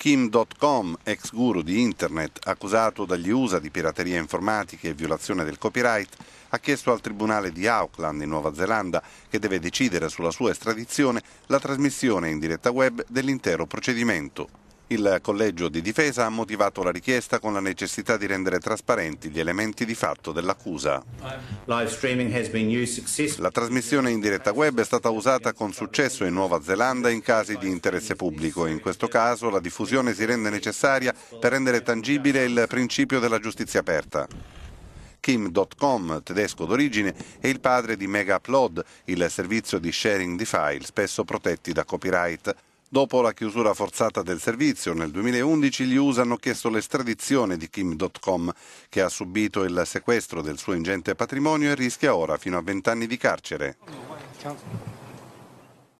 Kim.com, ex guru di Internet, accusato dagli USA di pirateria informatica e violazione del copyright, ha chiesto al Tribunale di Auckland in Nuova Zelanda, che deve decidere sulla sua estradizione, la trasmissione in diretta web dell'intero procedimento. Il collegio di difesa ha motivato la richiesta con la necessità di rendere trasparenti gli elementi di fatto dell'accusa. La trasmissione in diretta web è stata usata con successo in Nuova Zelanda in casi di interesse pubblico. In questo caso la diffusione si rende necessaria per rendere tangibile il principio della giustizia aperta. Kim.com, tedesco d'origine, è il padre di Mega Upload, il servizio di sharing di file spesso protetti da copyright. Dopo la chiusura forzata del servizio nel 2011 gli USA hanno chiesto l'estradizione di Kim.com che ha subito il sequestro del suo ingente patrimonio e rischia ora fino a 20 anni di carcere.